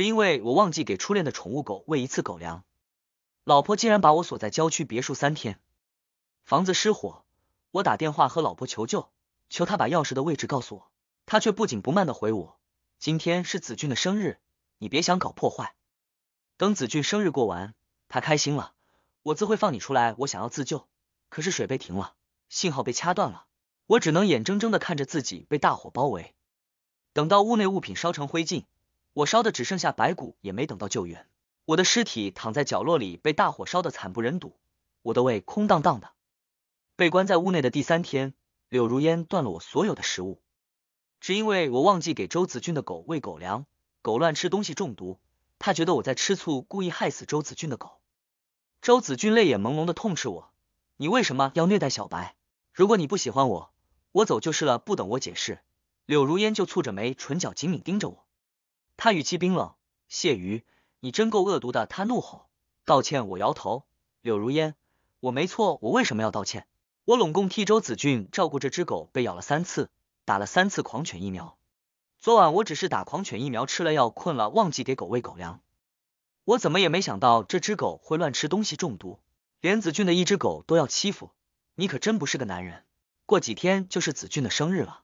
是因为我忘记给初恋的宠物狗喂一次狗粮，老婆竟然把我锁在郊区别墅三天，房子失火，我打电话和老婆求救，求她把钥匙的位置告诉我，她却不紧不慢的回我，今天是子俊的生日，你别想搞破坏。等子俊生日过完，他开心了，我自会放你出来。我想要自救，可是水被停了，信号被掐断了，我只能眼睁睁的看着自己被大火包围，等到屋内物品烧成灰烬。我烧的只剩下白骨，也没等到救援。我的尸体躺在角落里，被大火烧得惨不忍睹。我的胃空荡荡的。被关在屋内的第三天，柳如烟断了我所有的食物，只因为我忘记给周子俊的狗喂狗粮，狗乱吃东西中毒。他觉得我在吃醋，故意害死周子俊的狗。周子俊泪眼朦胧的痛斥我：“你为什么要虐待小白？如果你不喜欢我，我走就是了。”不等我解释，柳如烟就蹙着眉，唇角紧抿，盯着我。他语气冰冷，谢瑜，你真够恶毒的！他怒吼。道歉？我摇头。柳如烟，我没错，我为什么要道歉？我拢共替周子俊照顾这只狗，被咬了三次，打了三次狂犬疫苗。昨晚我只是打狂犬疫苗，吃了药，困了，忘记给狗喂狗粮。我怎么也没想到这只狗会乱吃东西中毒，连子俊的一只狗都要欺负。你可真不是个男人。过几天就是子俊的生日了，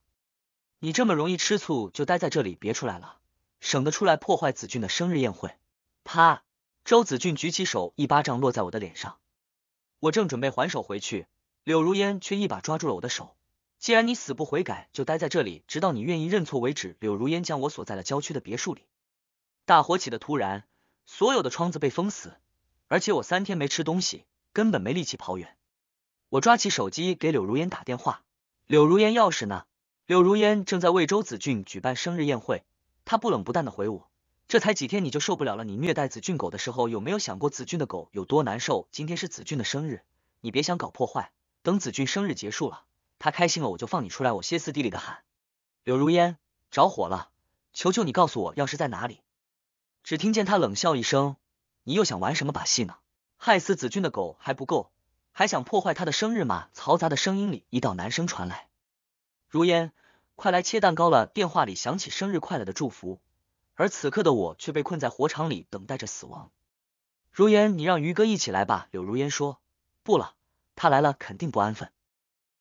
你这么容易吃醋，就待在这里，别出来了。省得出来破坏子俊的生日宴会。啪！周子俊举起手，一巴掌落在我的脸上。我正准备还手回去，柳如烟却一把抓住了我的手。既然你死不悔改，就待在这里，直到你愿意认错为止。柳如烟将我锁在了郊区的别墅里。大火起的突然，所有的窗子被封死，而且我三天没吃东西，根本没力气跑远。我抓起手机给柳如烟打电话。柳如烟，钥匙呢？柳如烟正在为周子俊举办生日宴会。他不冷不淡的回我，这才几天你就受不了了？你虐待子俊狗的时候有没有想过子俊的狗有多难受？今天是子俊的生日，你别想搞破坏。等子俊生日结束了，他开心了，我就放你出来。我歇斯底里的喊，柳如烟着火了，求求你告诉我钥匙在哪里。只听见他冷笑一声，你又想玩什么把戏呢？害死子俊的狗还不够，还想破坏他的生日吗？嘈杂的声音里，一道男声传来，如烟。快来切蛋糕了！电话里响起生日快乐的祝福，而此刻的我却被困在火场里，等待着死亡。如烟，你让于哥一起来吧。柳如烟说：“不了，他来了肯定不安分。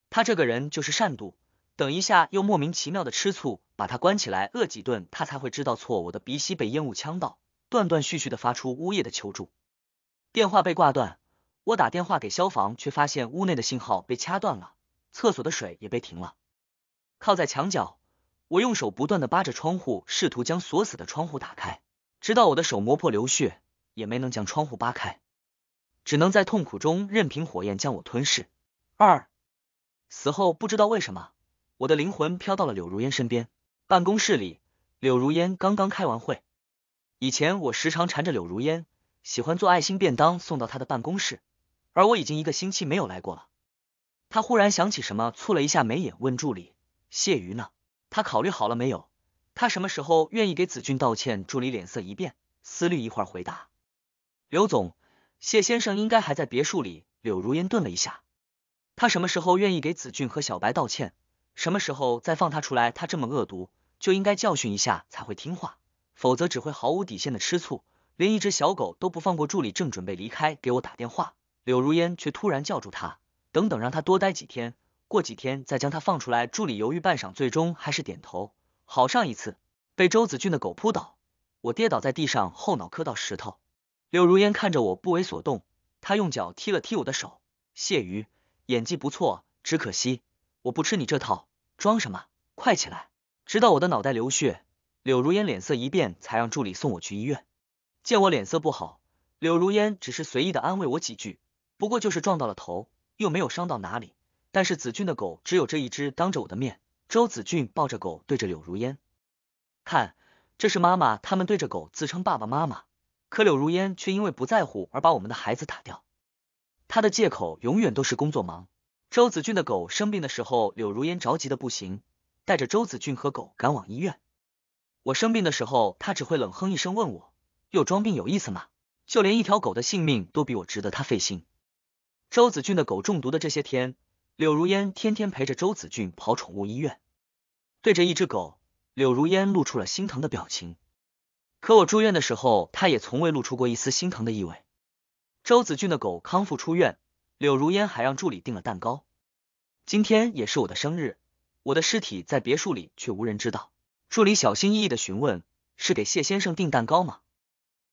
他这个人就是善妒，等一下又莫名其妙的吃醋，把他关起来，饿几顿他才会知道错。”我的鼻息被烟雾呛到，断断续续的发出呜咽的求助。电话被挂断，我打电话给消防，却发现屋内的信号被掐断了，厕所的水也被停了。靠在墙角，我用手不断的扒着窗户，试图将锁死的窗户打开，直到我的手磨破流血，也没能将窗户扒开，只能在痛苦中任凭火焰将我吞噬。二死后不知道为什么，我的灵魂飘到了柳如烟身边。办公室里，柳如烟刚刚开完会。以前我时常缠着柳如烟，喜欢做爱心便当送到她的办公室，而我已经一个星期没有来过了。她忽然想起什么，蹙了一下眉眼，问助理。谢瑜呢？他考虑好了没有？他什么时候愿意给子俊道歉？助理脸色一变，思虑一会儿回答：“刘总，谢先生应该还在别墅里。”柳如烟顿了一下，他什么时候愿意给子俊和小白道歉？什么时候再放他出来？他这么恶毒，就应该教训一下才会听话，否则只会毫无底线的吃醋，连一只小狗都不放过。助理正准备离开，给我打电话，柳如烟却突然叫住他：“等等，让他多待几天。”过几天再将他放出来。助理犹豫半晌，最终还是点头。好，上一次被周子俊的狗扑倒，我跌倒在地上，后脑磕到石头。柳如烟看着我不为所动，他用脚踢了踢我的手。谢于，演技不错，只可惜我不吃你这套，装什么？快起来！直到我的脑袋流血，柳如烟脸色一变，才让助理送我去医院。见我脸色不好，柳如烟只是随意的安慰我几句，不过就是撞到了头，又没有伤到哪里。但是子俊的狗只有这一只，当着我的面，周子俊抱着狗对着柳如烟看，这是妈妈他们对着狗自称爸爸妈妈，可柳如烟却因为不在乎而把我们的孩子打掉，他的借口永远都是工作忙。周子俊的狗生病的时候，柳如烟着急的不行，带着周子俊和狗赶往医院。我生病的时候，他只会冷哼一声问我，又装病有意思吗？就连一条狗的性命都比我值得他费心。周子俊的狗中毒的这些天。柳如烟天天陪着周子俊跑宠物医院，对着一只狗，柳如烟露出了心疼的表情。可我住院的时候，他也从未露出过一丝心疼的意味。周子俊的狗康复出院，柳如烟还让助理订了蛋糕。今天也是我的生日，我的尸体在别墅里却无人知道。助理小心翼翼的询问：“是给谢先生订蛋糕吗？”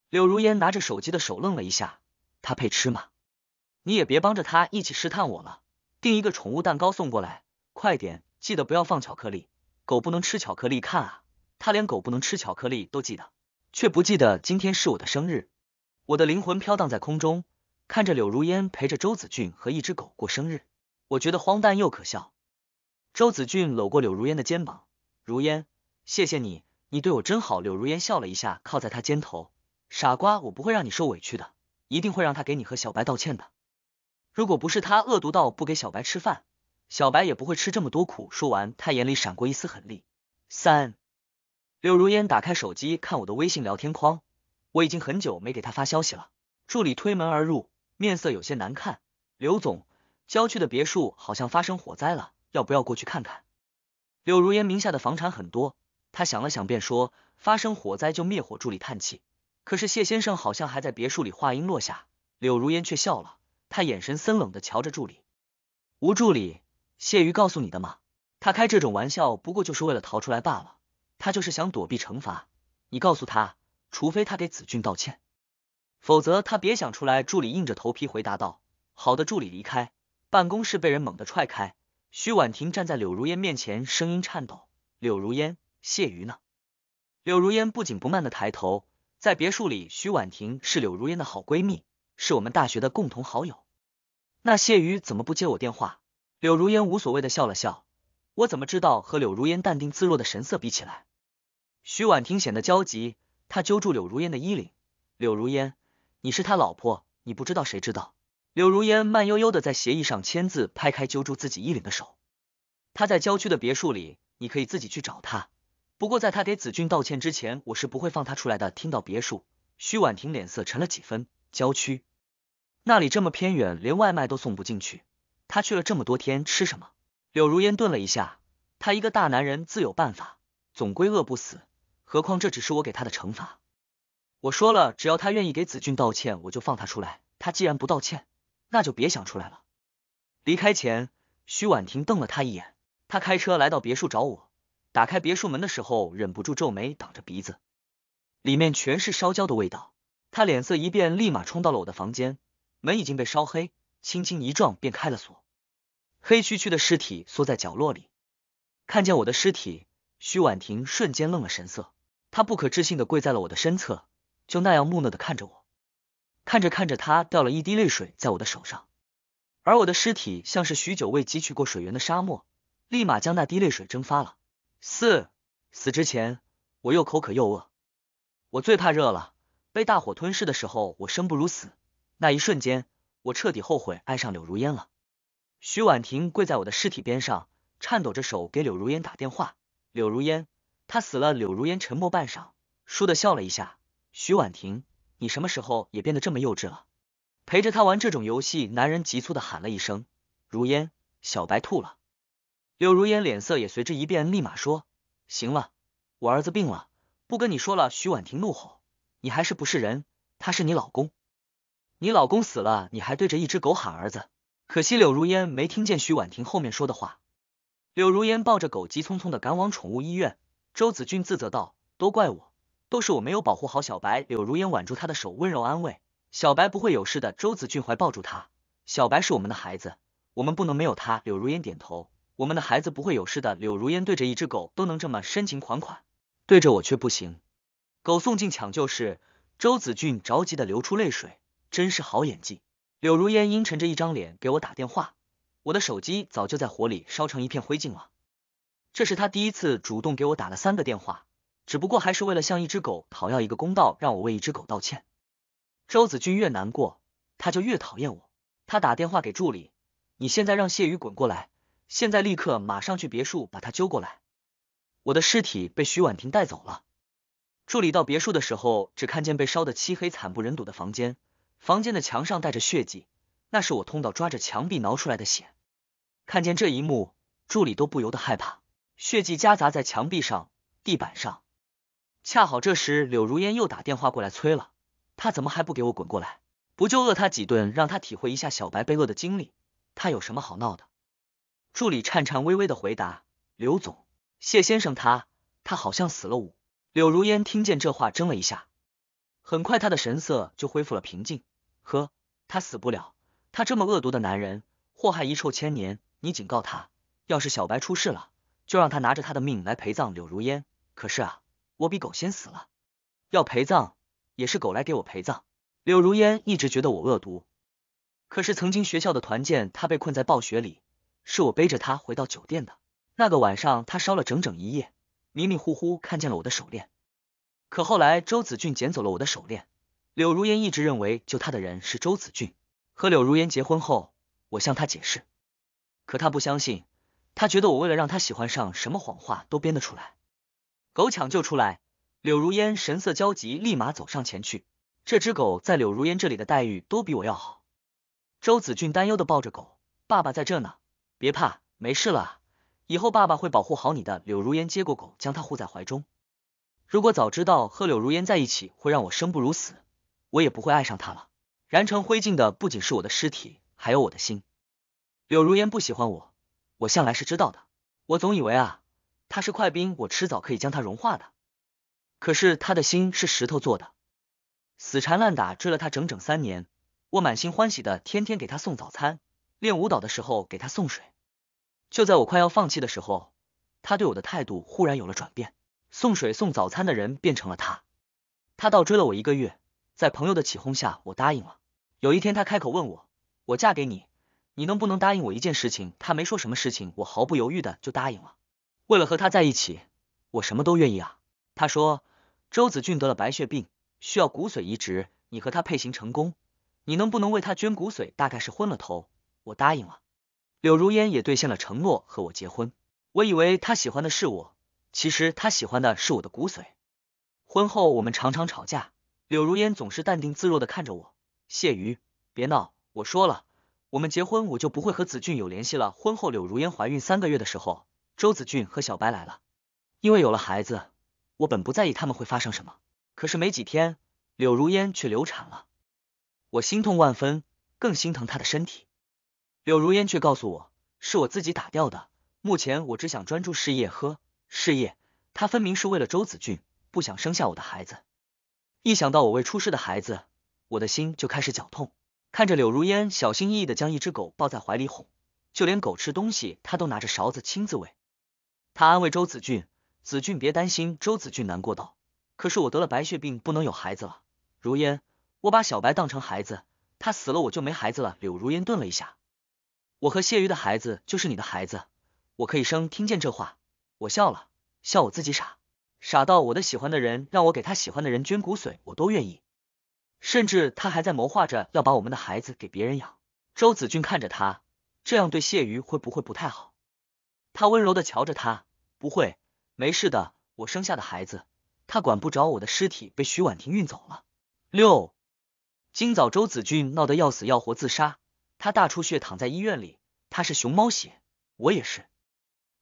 柳如烟拿着手机的手愣了一下，他配吃吗？你也别帮着他一起试探我了。订一个宠物蛋糕送过来，快点！记得不要放巧克力，狗不能吃巧克力。看啊，他连狗不能吃巧克力都记得，却不记得今天是我的生日。我的灵魂飘荡在空中，看着柳如烟陪着周子俊和一只狗过生日，我觉得荒诞又可笑。周子俊搂过柳如烟的肩膀，如烟，谢谢你，你对我真好。柳如烟笑了一下，靠在他肩头，傻瓜，我不会让你受委屈的，一定会让他给你和小白道歉的。如果不是他恶毒到不给小白吃饭，小白也不会吃这么多苦。说完，他眼里闪过一丝狠厉。三，柳如烟打开手机看我的微信聊天框，我已经很久没给他发消息了。助理推门而入，面色有些难看。刘总，郊区的别墅好像发生火灾了，要不要过去看看？柳如烟名下的房产很多，他想了想便说：发生火灾就灭火。助理叹气，可是谢先生好像还在别墅里。话音落下，柳如烟却笑了。他眼神森冷的瞧着助理，吴助理，谢瑜告诉你的吗？他开这种玩笑，不过就是为了逃出来罢了。他就是想躲避惩罚。你告诉他，除非他给子俊道歉，否则他别想出来。助理硬着头皮回答道：“好的。”助理离开办公室，被人猛地踹开。徐婉婷站在柳如烟面前，声音颤抖：“柳如烟，谢瑜呢？”柳如烟不紧不慢的抬头，在别墅里，徐婉婷是柳如烟的好闺蜜。是我们大学的共同好友，那谢瑜怎么不接我电话？柳如烟无所谓的笑了笑，我怎么知道？和柳如烟淡定自若的神色比起来，徐婉婷显得焦急，她揪住柳如烟的衣领。柳如烟，你是他老婆，你不知道谁知道？柳如烟慢悠悠的在协议上签字，拍开揪住自己衣领的手。他在郊区的别墅里，你可以自己去找他。不过在他给子俊道歉之前，我是不会放他出来的。听到别墅，徐婉婷脸色沉了几分，郊区。那里这么偏远，连外卖都送不进去。他去了这么多天，吃什么？柳如烟顿了一下，他一个大男人自有办法，总归饿不死。何况这只是我给他的惩罚。我说了，只要他愿意给子俊道歉，我就放他出来。他既然不道歉，那就别想出来了。离开前，徐婉婷瞪了他一眼。他开车来到别墅找我，打开别墅门的时候，忍不住皱眉，挡着鼻子，里面全是烧焦的味道。他脸色一变，立马冲到了我的房间。门已经被烧黑，轻轻一撞便开了锁。黑黢黢的尸体缩在角落里，看见我的尸体，徐婉婷瞬间愣了神色，她不可置信的跪在了我的身侧，就那样木讷的看着我，看着看着，她掉了一滴泪水在我的手上，而我的尸体像是许久未汲取过水源的沙漠，立马将那滴泪水蒸发了。四死之前，我又口渴又饿，我最怕热了，被大火吞噬的时候，我生不如死。那一瞬间，我彻底后悔爱上柳如烟了。徐婉婷跪在我的尸体边上，颤抖着手给柳如烟打电话。柳如烟，他死了。柳如烟沉默半晌，倏地笑了一下。徐婉婷，你什么时候也变得这么幼稚了？陪着他玩这种游戏。男人急促地喊了一声：“如烟，小白吐了。”柳如烟脸色也随之一变，立马说：“行了，我儿子病了，不跟你说了。”徐婉婷怒吼：“你还是不是人？他是你老公。”你老公死了，你还对着一只狗喊儿子。可惜柳如烟没听见徐婉婷后面说的话。柳如烟抱着狗，急匆匆的赶往宠物医院。周子俊自责道：“都怪我，都是我没有保护好小白。”柳如烟挽住他的手，温柔安慰：“小白不会有事的。”周子俊怀抱住他：“小白是我们的孩子，我们不能没有他。”柳如烟点头：“我们的孩子不会有事的。”柳如烟对着一只狗都能这么深情款款，对着我却不行。狗送进抢救室，周子俊着急的流出泪水。真是好演技！柳如烟阴沉着一张脸给我打电话，我的手机早就在火里烧成一片灰烬了。这是他第一次主动给我打了三个电话，只不过还是为了向一只狗讨要一个公道，让我为一只狗道歉。周子君越难过，他就越讨厌我。他打电话给助理，你现在让谢宇滚过来，现在立刻马上去别墅把他揪过来。我的尸体被徐婉婷带走了。助理到别墅的时候，只看见被烧得漆黑惨不忍睹的房间。房间的墙上带着血迹，那是我痛到抓着墙壁挠出来的血。看见这一幕，助理都不由得害怕。血迹夹杂在墙壁上、地板上。恰好这时，柳如烟又打电话过来催了，他怎么还不给我滚过来？不就饿他几顿，让他体会一下小白被饿的经历？他有什么好闹的？助理颤颤巍巍的回答：“刘总，谢先生他他好像死了。”五柳如烟听见这话，怔了一下，很快他的神色就恢复了平静。哥，他死不了，他这么恶毒的男人，祸害遗臭千年。你警告他，要是小白出事了，就让他拿着他的命来陪葬柳如烟。可是啊，我比狗先死了，要陪葬也是狗来给我陪葬。柳如烟一直觉得我恶毒，可是曾经学校的团建，他被困在暴雪里，是我背着他回到酒店的。那个晚上，他烧了整整一夜，迷迷糊糊看见了我的手链。可后来，周子俊捡走了我的手链。柳如烟一直认为救她的人是周子俊。和柳如烟结婚后，我向她解释，可她不相信，她觉得我为了让她喜欢上，什么谎话都编得出来。狗抢救出来，柳如烟神色焦急，立马走上前去。这只狗在柳如烟这里的待遇都比我要好。周子俊担忧的抱着狗，爸爸在这呢，别怕，没事了，以后爸爸会保护好你的。柳如烟接过狗，将他护在怀中。如果早知道和柳如烟在一起会让我生不如死。我也不会爱上他了。燃成灰烬的不仅是我的尸体，还有我的心。柳如烟不喜欢我，我向来是知道的。我总以为啊，他是块冰，我迟早可以将他融化的。可是他的心是石头做的。死缠烂打追了他整整三年，我满心欢喜的天天给他送早餐，练舞蹈的时候给他送水。就在我快要放弃的时候，他对我的态度忽然有了转变。送水送早餐的人变成了他，他倒追了我一个月。在朋友的起哄下，我答应了。有一天，他开口问我，我嫁给你，你能不能答应我一件事情？他没说什么事情，我毫不犹豫的就答应了。为了和他在一起，我什么都愿意啊。他说，周子俊得了白血病，需要骨髓移植，你和他配型成功，你能不能为他捐骨髓？大概是昏了头，我答应了。柳如烟也兑现了承诺，和我结婚。我以为他喜欢的是我，其实他喜欢的是我的骨髓。婚后，我们常常吵架。柳如烟总是淡定自若的看着我，谢瑜，别闹，我说了，我们结婚我就不会和子俊有联系了。婚后，柳如烟怀孕三个月的时候，周子俊和小白来了。因为有了孩子，我本不在意他们会发生什么，可是没几天，柳如烟却流产了，我心痛万分，更心疼她的身体。柳如烟却告诉我，是我自己打掉的。目前我只想专注事业，呵，事业，她分明是为了周子俊，不想生下我的孩子。一想到我未出世的孩子，我的心就开始绞痛。看着柳如烟小心翼翼的将一只狗抱在怀里哄，就连狗吃东西，她都拿着勺子亲自喂。她安慰周子俊：“子俊别担心。”周子俊难过道：“可是我得了白血病，不能有孩子了。”如烟，我把小白当成孩子，他死了我就没孩子了。柳如烟顿了一下：“我和谢瑜的孩子就是你的孩子，我可以生。”听见这话，我笑了笑，我自己傻。傻到我的喜欢的人让我给他喜欢的人捐骨髓，我都愿意。甚至他还在谋划着要把我们的孩子给别人养。周子俊看着他，这样对谢瑜会不会不太好？他温柔的瞧着他，不会，没事的。我生下的孩子，他管不着。我的尸体被徐婉婷运走了。六，今早周子俊闹得要死要活自杀，他大出血躺在医院里。他是熊猫血，我也是。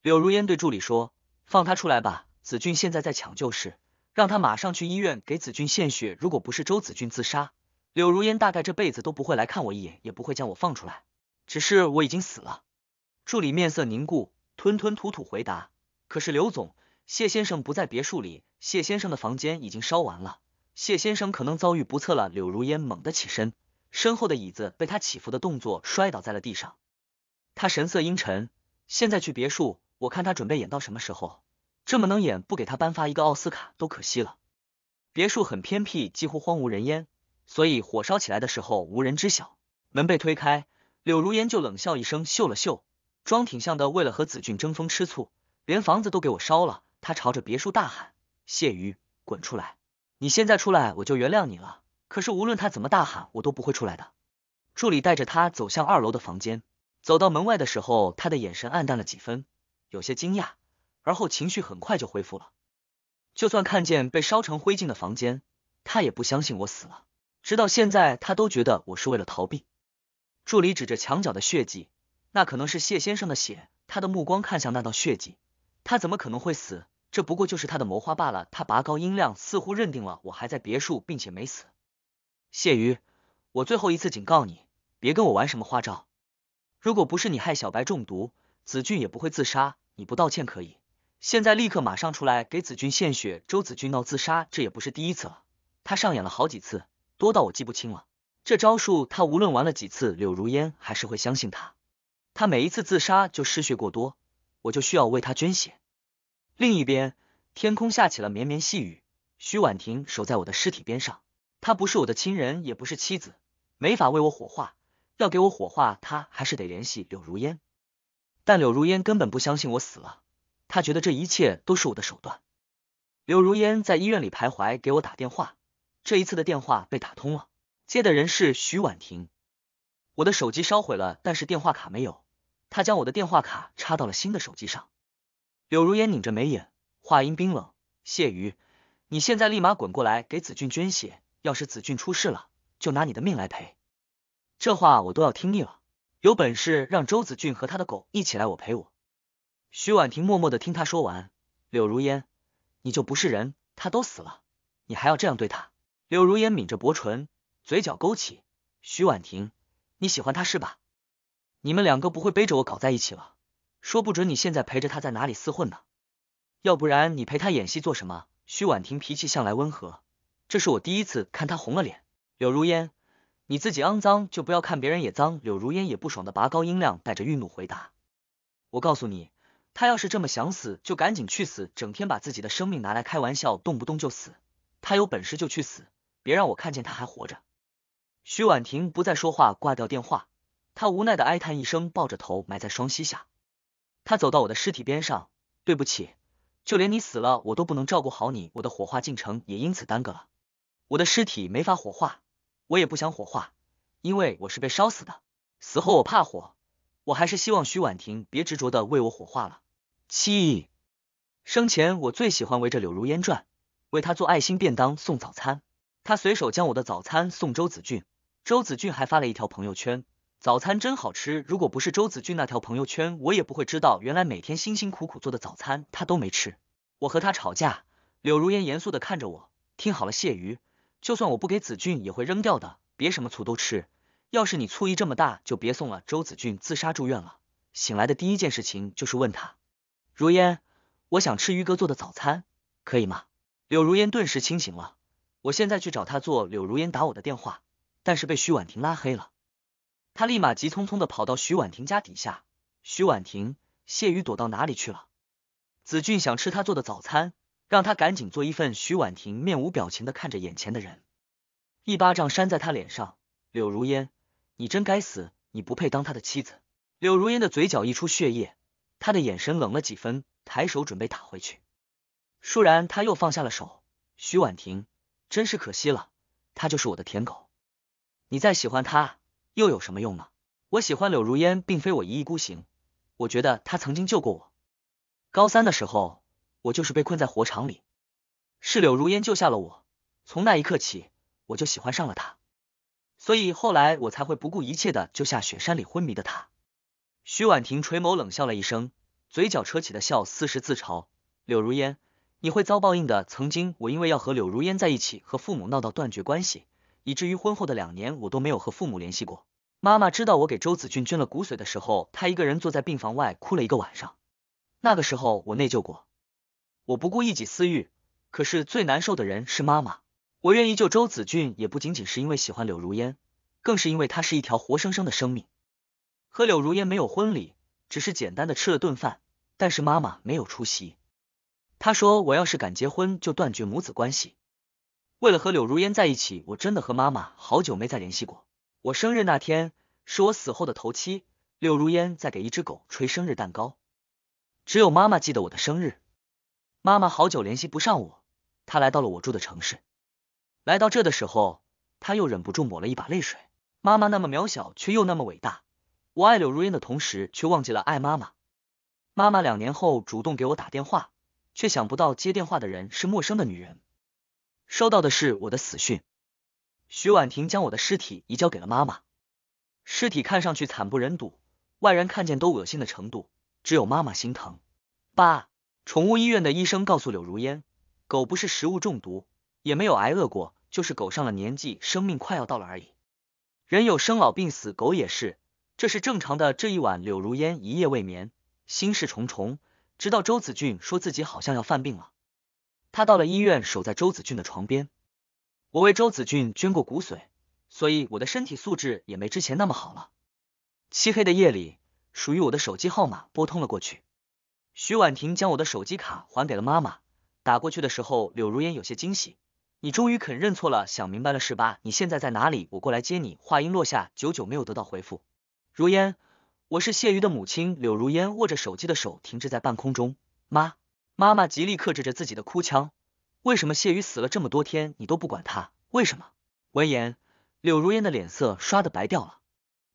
柳如烟对助理说：“放他出来吧。”子俊现在在抢救室，让他马上去医院给子俊献血。如果不是周子俊自杀，柳如烟大概这辈子都不会来看我一眼，也不会将我放出来。只是我已经死了。助理面色凝固，吞吞吐吐回答：“可是刘总，谢先生不在别墅里，谢先生的房间已经烧完了，谢先生可能遭遇不测了。”柳如烟猛地起身，身后的椅子被他起伏的动作摔倒在了地上。他神色阴沉，现在去别墅，我看他准备演到什么时候。这么能演，不给他颁发一个奥斯卡都可惜了。别墅很偏僻，几乎荒无人烟，所以火烧起来的时候无人知晓。门被推开，柳如烟就冷笑一声，嗅了嗅，装挺像的。为了和子俊争风吃醋，连房子都给我烧了。他朝着别墅大喊：“谢瑜，滚出来！你现在出来，我就原谅你了。可是无论他怎么大喊，我都不会出来的。”助理带着他走向二楼的房间，走到门外的时候，他的眼神暗淡了几分，有些惊讶。而后情绪很快就恢复了，就算看见被烧成灰烬的房间，他也不相信我死了。直到现在，他都觉得我是为了逃避。助理指着墙角的血迹，那可能是谢先生的血。他的目光看向那道血迹，他怎么可能会死？这不过就是他的谋划罢了。他拔高音量，似乎认定了我还在别墅，并且没死。谢瑜，我最后一次警告你，别跟我玩什么花招。如果不是你害小白中毒，子俊也不会自杀。你不道歉可以。现在立刻马上出来给子君献血。周子君闹自杀，这也不是第一次了，他上演了好几次，多到我记不清了。这招数他无论玩了几次，柳如烟还是会相信他。他每一次自杀就失血过多，我就需要为他捐血。另一边，天空下起了绵绵细雨。徐婉婷守在我的尸体边上，她不是我的亲人，也不是妻子，没法为我火化。要给我火化，她还是得联系柳如烟。但柳如烟根本不相信我死了。他觉得这一切都是我的手段。柳如烟在医院里徘徊，给我打电话。这一次的电话被打通了，接的人是徐婉婷。我的手机烧毁了，但是电话卡没有。他将我的电话卡插到了新的手机上。柳如烟拧着眉眼，话音冰冷：“谢瑜，你现在立马滚过来给子俊捐血，要是子俊出事了，就拿你的命来赔。”这话我都要听腻了，有本事让周子俊和他的狗一起来，我陪我。徐婉婷默默的听他说完，柳如烟，你就不是人，他都死了，你还要这样对他。柳如烟抿着薄唇，嘴角勾起，徐婉婷，你喜欢他是吧？你们两个不会背着我搞在一起了，说不准你现在陪着他在哪里厮混呢？要不然你陪他演戏做什么？徐婉婷脾气向来温和，这是我第一次看她红了脸。柳如烟，你自己肮脏就不要看别人也脏。柳如烟也不爽的拔高音量，带着愠怒回答，我告诉你。他要是这么想死，就赶紧去死！整天把自己的生命拿来开玩笑，动不动就死。他有本事就去死，别让我看见他还活着。徐婉婷不再说话，挂掉电话。他无奈的哀叹一声，抱着头埋在双膝下。他走到我的尸体边上，对不起，就连你死了，我都不能照顾好你。我的火化进程也因此耽搁了。我的尸体没法火化，我也不想火化，因为我是被烧死的。死后我怕火，我还是希望徐婉婷别执着的为我火化了。七，生前我最喜欢围着柳如烟转，为她做爱心便当送早餐。她随手将我的早餐送周子俊，周子俊还发了一条朋友圈，早餐真好吃。如果不是周子俊那条朋友圈，我也不会知道原来每天辛辛苦苦做的早餐他都没吃。我和他吵架，柳如烟严肃的看着我，听好了谢瑜，就算我不给子俊，也会扔掉的。别什么醋都吃，要是你醋意这么大，就别送了。周子俊自杀住院了，醒来的第一件事情就是问他。如烟，我想吃鱼哥做的早餐，可以吗？柳如烟顿时清醒了，我现在去找他做。柳如烟打我的电话，但是被徐婉婷拉黑了。他立马急匆匆的跑到徐婉婷家底下。徐婉婷，谢雨躲到哪里去了？子俊想吃他做的早餐，让他赶紧做一份。徐婉婷面无表情的看着眼前的人，一巴掌扇在他脸上。柳如烟，你真该死，你不配当他的妻子。柳如烟的嘴角溢出血液。他的眼神冷了几分，抬手准备打回去。倏然，他又放下了手。徐婉婷，真是可惜了，他就是我的舔狗。你再喜欢他，又有什么用呢？我喜欢柳如烟，并非我一意孤行。我觉得他曾经救过我。高三的时候，我就是被困在火场里，是柳如烟救下了我。从那一刻起，我就喜欢上了他。所以后来我才会不顾一切的救下雪山里昏迷的他。徐婉婷垂眸冷笑了一声，嘴角扯起的笑似是自嘲。柳如烟，你会遭报应的。曾经我因为要和柳如烟在一起，和父母闹到断绝关系，以至于婚后的两年我都没有和父母联系过。妈妈知道我给周子俊捐了骨髓的时候，她一个人坐在病房外哭了一个晚上。那个时候我内疚过，我不顾一己私欲。可是最难受的人是妈妈。我愿意救周子俊，也不仅仅是因为喜欢柳如烟，更是因为她是一条活生生的生命。和柳如烟没有婚礼，只是简单的吃了顿饭。但是妈妈没有出席，她说我要是敢结婚，就断绝母子关系。为了和柳如烟在一起，我真的和妈妈好久没再联系过。我生日那天是我死后的头七，柳如烟在给一只狗吹生日蛋糕，只有妈妈记得我的生日。妈妈好久联系不上我，她来到了我住的城市。来到这的时候，她又忍不住抹了一把泪水。妈妈那么渺小，却又那么伟大。我爱柳如烟的同时，却忘记了爱妈妈。妈妈两年后主动给我打电话，却想不到接电话的人是陌生的女人。收到的是我的死讯。徐婉婷将我的尸体移交给了妈妈。尸体看上去惨不忍睹，外人看见都恶心的程度，只有妈妈心疼。八，宠物医院的医生告诉柳如烟，狗不是食物中毒，也没有挨饿过，就是狗上了年纪，生命快要到了而已。人有生老病死，狗也是。这是正常的。这一晚，柳如烟一夜未眠，心事重重，直到周子俊说自己好像要犯病了。他到了医院，守在周子俊的床边。我为周子俊捐过骨髓，所以我的身体素质也没之前那么好了。漆黑的夜里，属于我的手机号码拨通了过去。徐婉婷将我的手机卡还给了妈妈。打过去的时候，柳如烟有些惊喜：“你终于肯认错了，想明白了是吧？你现在在哪里？我过来接你。”话音落下，久久没有得到回复。如烟，我是谢瑜的母亲柳如烟，握着手机的手停滞在半空中。妈，妈妈极力克制着自己的哭腔，为什么谢瑜死了这么多天，你都不管他？为什么？闻言，柳如烟的脸色刷的白掉了，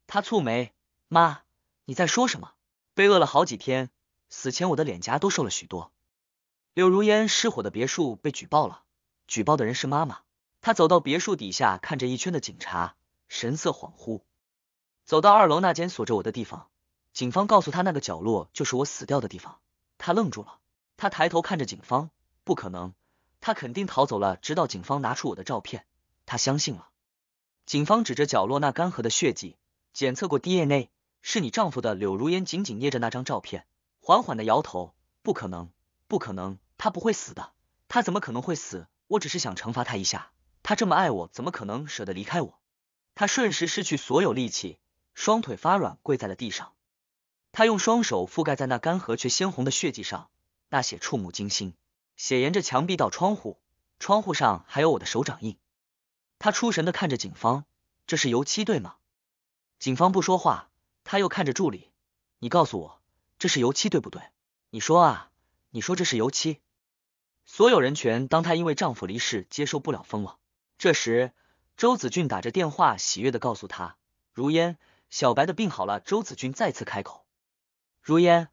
她蹙眉，妈，你在说什么？被饿了好几天，死前我的脸颊都瘦了许多。柳如烟失火的别墅被举报了，举报的人是妈妈。她走到别墅底下，看着一圈的警察，神色恍惚。走到二楼那间锁着我的地方，警方告诉他那个角落就是我死掉的地方。他愣住了，他抬头看着警方，不可能，他肯定逃走了。直到警方拿出我的照片，他相信了。警方指着角落那干涸的血迹，检测过 DNA，是你丈夫的。柳如烟紧紧捏着那张照片，缓缓的摇头，不可能，不可能，他不会死的，他怎么可能会死？我只是想惩罚他一下，他这么爱我，怎么可能舍得离开我？他瞬时失去所有力气。双腿发软，跪在了地上。他用双手覆盖在那干涸却鲜红的血迹上，那血触目惊心。血沿着墙壁到窗户，窗户上还有我的手掌印。他出神的看着警方，这是油漆对吗？警方不说话。他又看着助理，你告诉我，这是油漆对不对？你说啊，你说这是油漆。所有人全当他因为丈夫离世接受不了疯了。这时，周子俊打着电话，喜悦的告诉他：如烟。小白的病好了，周子君再次开口：“如烟，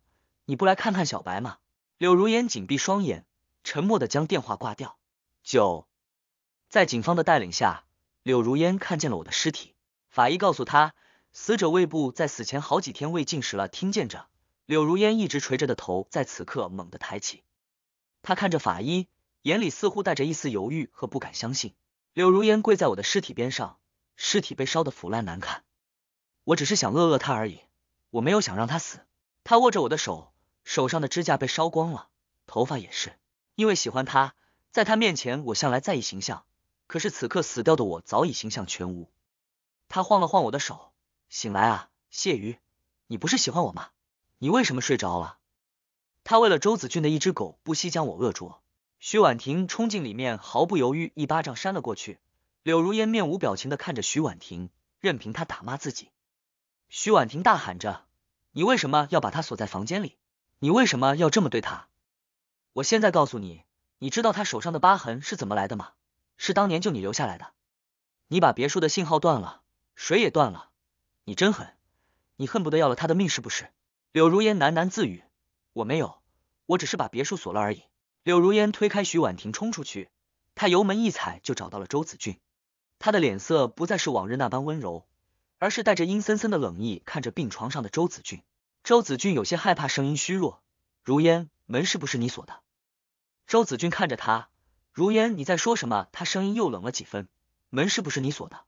你不来看看小白吗？”柳如烟紧闭双眼，沉默的将电话挂掉。九，在警方的带领下，柳如烟看见了我的尸体。法医告诉他，死者胃部在死前好几天未进食了。听见着，柳如烟一直垂着的头在此刻猛地抬起，他看着法医，眼里似乎带着一丝犹豫和不敢相信。柳如烟跪在我的尸体边上，尸体被烧得腐烂难看。我只是想饿饿他而已，我没有想让他死。他握着我的手，手上的指甲被烧光了，头发也是。因为喜欢他，在他面前我向来在意形象，可是此刻死掉的我早已形象全无。他晃了晃我的手，醒来啊，谢瑜，你不是喜欢我吗？你为什么睡着了？他为了周子俊的一只狗不惜将我扼住。徐婉婷冲进里面，毫不犹豫一巴掌扇了过去。柳如烟面无表情的看着徐婉婷，任凭他打骂自己。徐婉婷大喊着：“你为什么要把他锁在房间里？你为什么要这么对他？”我现在告诉你，你知道他手上的疤痕是怎么来的吗？是当年救你留下来的。你把别墅的信号断了，水也断了，你真狠，你恨不得要了他的命是不是？柳如烟喃喃自语：“我没有，我只是把别墅锁了而已。”柳如烟推开徐婉婷，冲出去，她油门一踩就找到了周子俊，他的脸色不再是往日那般温柔。而是带着阴森森的冷意看着病床上的周子俊，周子俊有些害怕，声音虚弱。如烟，门是不是你锁的？周子俊看着他，如烟，你在说什么？他声音又冷了几分。门是不是你锁的？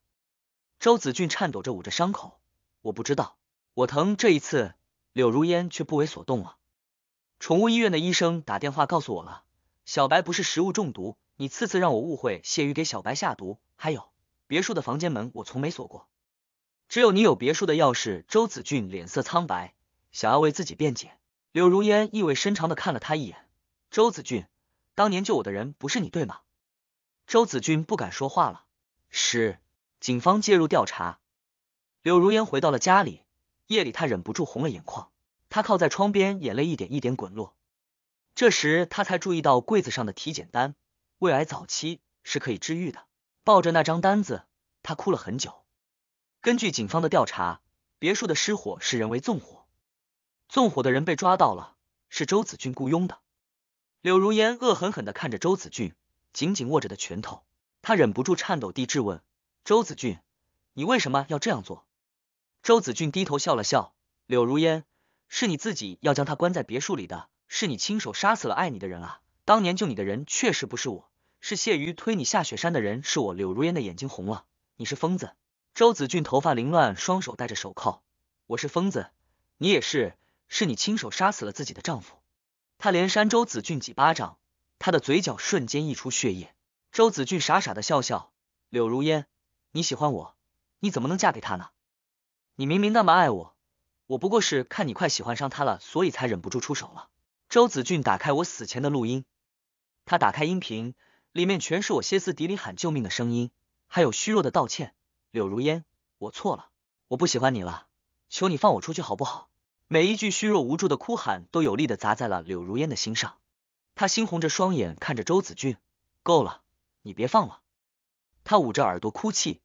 周子俊颤抖着捂着伤口，我不知道，我疼。这一次，柳如烟却不为所动了。宠物医院的医生打电话告诉我了，小白不是食物中毒。你次次让我误会谢宇给小白下毒。还有，别墅的房间门我从没锁过。只有你有别墅的钥匙。周子俊脸色苍白，想要为自己辩解。柳如烟意味深长的看了他一眼。周子俊，当年救我的人不是你对吗？周子俊不敢说话了。是，警方介入调查。柳如烟回到了家里，夜里她忍不住红了眼眶，她靠在窗边，眼泪一点一点滚落。这时他才注意到柜子上的体检单，胃癌早期是可以治愈的。抱着那张单子，他哭了很久。根据警方的调查，别墅的失火是人为纵火，纵火的人被抓到了，是周子俊雇佣的。柳如烟恶狠狠地看着周子俊紧紧握着的拳头，他忍不住颤抖地质问周子俊：“你为什么要这样做？”周子俊低头笑了笑：“柳如烟，是你自己要将他关在别墅里的，是你亲手杀死了爱你的人啊！当年救你的人确实不是我，是谢瑜推你下雪山的人是我。”柳如烟的眼睛红了：“你是疯子。”周子俊头发凌乱，双手戴着手铐。我是疯子，你也是。是你亲手杀死了自己的丈夫。他连扇周子俊几巴掌，他的嘴角瞬间溢出血液。周子俊傻傻的笑笑。柳如烟，你喜欢我，你怎么能嫁给他呢？你明明那么爱我，我不过是看你快喜欢上他了，所以才忍不住出手了。周子俊打开我死前的录音，他打开音频，里面全是我歇斯底里喊救命的声音，还有虚弱的道歉。柳如烟，我错了，我不喜欢你了，求你放我出去好不好？每一句虚弱无助的哭喊，都有力的砸在了柳如烟的心上。他猩红着双眼看着周子俊，够了，你别放了。他捂着耳朵哭泣。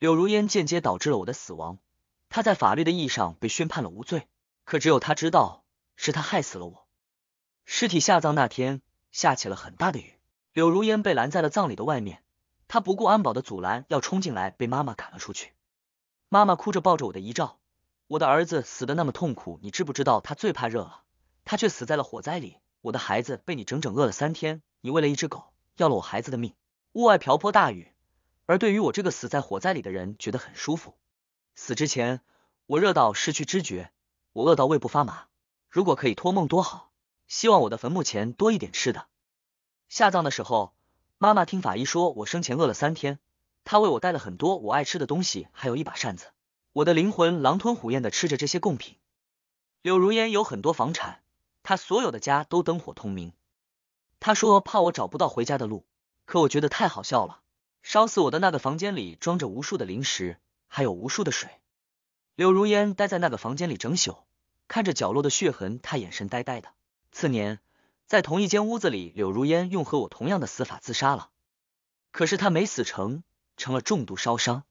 柳如烟间接导致了我的死亡，她在法律的意义上被宣判了无罪，可只有她知道，是她害死了我。尸体下葬那天，下起了很大的雨，柳如烟被拦在了葬礼的外面。他不顾安保的阻拦，要冲进来，被妈妈赶了出去。妈妈哭着抱着我的遗照，我的儿子死的那么痛苦，你知不知道？他最怕热了，他却死在了火灾里。我的孩子被你整整饿了三天，你为了一只狗，要了我孩子的命。屋外瓢泼大雨，而对于我这个死在火灾里的人，觉得很舒服。死之前，我热到失去知觉，我饿到胃部发麻。如果可以托梦多好，希望我的坟墓前多一点吃的。下葬的时候。妈妈听法医说，我生前饿了三天，她为我带了很多我爱吃的东西，还有一把扇子。我的灵魂狼吞虎咽的吃着这些贡品。柳如烟有很多房产，她所有的家都灯火通明。她说怕我找不到回家的路，可我觉得太好笑了。烧死我的那个房间里装着无数的零食，还有无数的水。柳如烟待在那个房间里整宿，看着角落的血痕，她眼神呆呆的。次年。在同一间屋子里，柳如烟用和我同样的死法自杀了。可是她没死成，成了重度烧伤。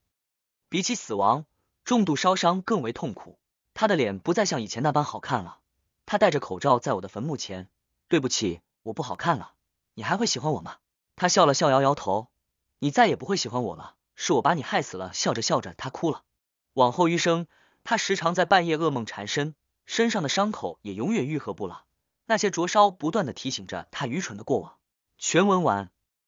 比起死亡，重度烧伤更为痛苦。她的脸不再像以前那般好看了。她戴着口罩，在我的坟墓前，对不起，我不好看了，你还会喜欢我吗？他笑了笑，摇摇头，你再也不会喜欢我了，是我把你害死了。笑着笑着，他哭了。往后余生，他时常在半夜噩梦缠身，身上的伤口也永远愈合不了。那些灼烧不断的提醒着他愚蠢的过往。全文完。